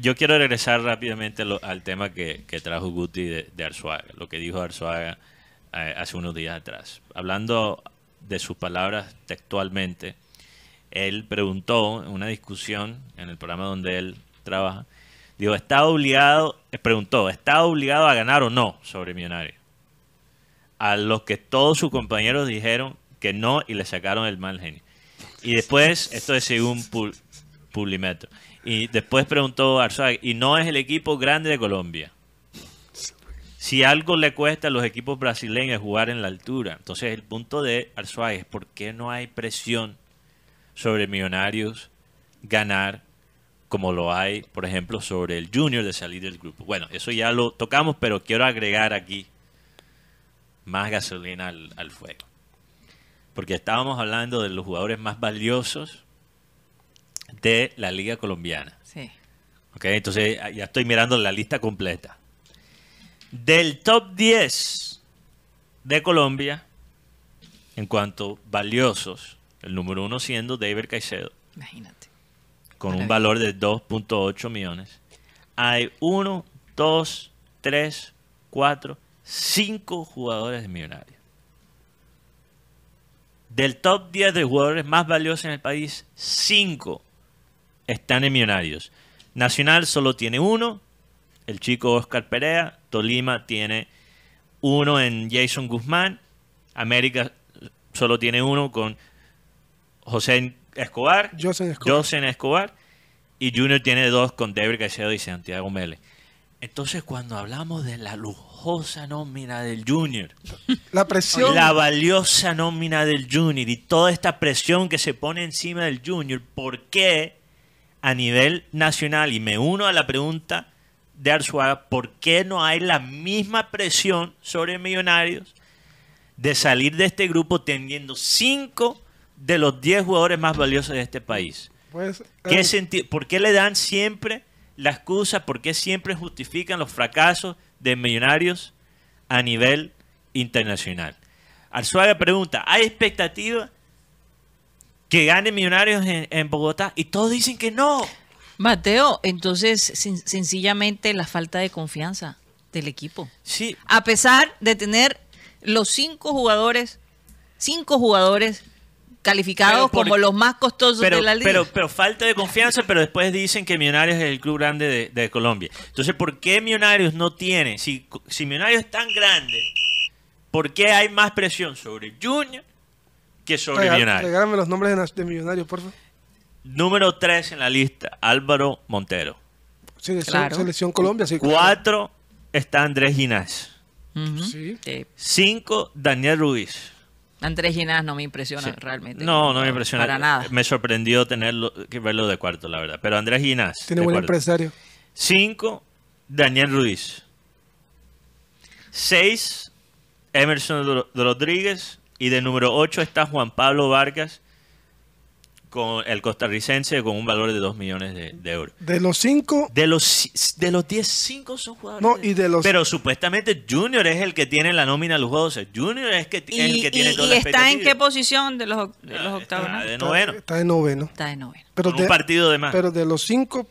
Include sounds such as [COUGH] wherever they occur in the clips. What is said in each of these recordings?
yo quiero regresar rápidamente al tema que, trajo Guti de, Arzuaga, lo que dijo Arzuaga eh, hace unos días atrás. Hablando de sus palabras textualmente, él preguntó en una discusión en el programa donde él trabaja, dijo: ¿está obligado, eh, preguntó, ¿está obligado a ganar o no sobre Millonarios? A los que todos sus compañeros dijeron que no y le sacaron el mal genio. Y después, esto es según Publimetro. Y después preguntó Arzuaga, y no es el equipo grande de Colombia. Si algo le cuesta a los equipos brasileños jugar en la altura. Entonces el punto de Arzuaga es por qué no hay presión sobre Millonarios ganar como lo hay, por ejemplo, sobre el Junior de salir del grupo. Bueno, eso ya lo tocamos, pero quiero agregar aquí más gasolina al, al fuego. Porque estábamos hablando de los jugadores más valiosos de la Liga Colombiana. Sí. Ok, entonces ah, ya estoy mirando la lista completa. Del top 10 de Colombia, en cuanto valiosos, el número uno siendo David Caicedo. Imagínate. Con un valor de 2.8 millones. Hay 1, 2 3, 4 5 jugadores de millonarios. Del top 10 de jugadores más valiosos en el país, 5 están en Millonarios. Nacional solo tiene uno, el chico Oscar Perea. Tolima tiene uno en Jason Guzmán. América solo tiene uno con José Escobar. José Escobar. Escobar. Y Junior tiene dos con David Caicedo y Santiago Mele. Entonces, cuando hablamos de la lujosa nómina del Junior, [LAUGHS] la presión, la valiosa nómina del Junior y toda esta presión que se pone encima del Junior, ¿por qué a nivel nacional, y me uno a la pregunta de Arzuaga, ¿por qué no hay la misma presión sobre Millonarios de salir de este grupo teniendo cinco de los 10 jugadores más valiosos de este país? Pues, eh, ¿Por qué le dan siempre la excusa? ¿Por qué siempre justifican los fracasos de Millonarios a nivel internacional? Arzuaga pregunta, ¿hay expectativa que gane Millonarios en, Bogotá y todos dicen que no. Mateo, entonces sencillamente la falta de confianza del equipo. Sí. A pesar de tener los cinco jugadores, cinco jugadores calificados como los más costosos de la liga. Pero, pero, falta de confianza, pero después dicen que Millonarios es el club grande de, Colombia. Entonces, ¿por qué Millonarios no tiene? Si, si Millonarios es tan grande, ¿por qué hay más presión sobre Junior, que sobre Millonarios. los nombres de, Millonarios, por favor. Número 3 en la lista, Álvaro Montero. Selección, selección Colombia, sí. 4 está Andrés Ginás. 5 Daniel Ruiz. Andrés Ginás no me impresiona realmente. No, no me impresiona. Para nada. Me sorprendió tenerlo, verlo de cuarto, la verdad. Pero Andrés Ginás. Tiene buen empresario. 5, Daniel Ruiz. 6 Emerson Rodríguez. Y de número 8 está Juan Pablo Vargas, con el costarricense, con un valor de 2 millones de, euros. De los 5. De los, de los 10, 5 son jugadores. y de los. Pero supuestamente Junior es el que tiene la nómina de los juegos. Junior es, que, el que tiene todo ¿Y, y está en qué posición de los, ah, octavos? Está de noveno. Está, de noveno. Está de noveno. Pero un partido de más. Pero de los 5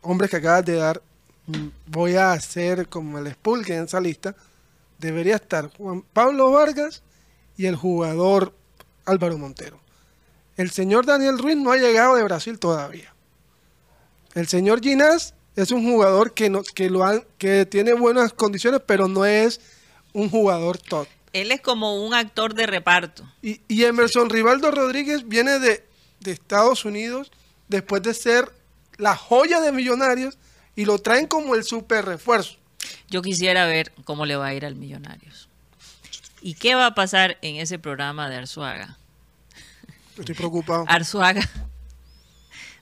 hombres que acabas de dar, voy a hacer como el expulgue en esa lista. Debería estar Juan Pablo Vargas y el jugador Álvaro Montero. El señor Daniel Ruiz no ha llegado de Brasil todavía. El señor Ginás es un jugador que, que, lo que tiene buenas condiciones, pero no es un jugador top. Él es como un actor de reparto. Y, Emerson Rivaldo Rodríguez viene de, de Estados Unidos después de ser la joya de Millonarios y lo traen como el super refuerzo. Yo quisiera ver cómo le va a ir al Millonarios. ¿Y qué va a pasar en ese programa de Arzuaga? estoy preocupado. Arzuaga.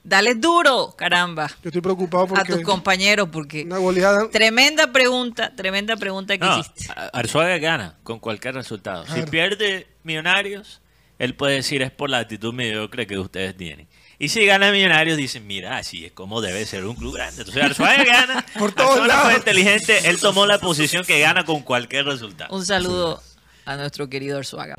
Dale duro, caramba. Yo estoy preocupado porque... A tus compañeros, porque... Una Tremenda pregunta, tremenda pregunta que hiciste. Arzuaga gana con cualquier resultado. Si pierde Millonarios, él puede decir es por la actitud mediocre que ustedes tienen. Y si gana Millonarios, dicen, mira, así es como debe ser un club grande. Entonces Arzuaga [LAUGHS] gana. por todos lados. fue inteligente, él tomó la posición que gana con cualquier resultado. Un saludo a nuestro querido Arzuaga.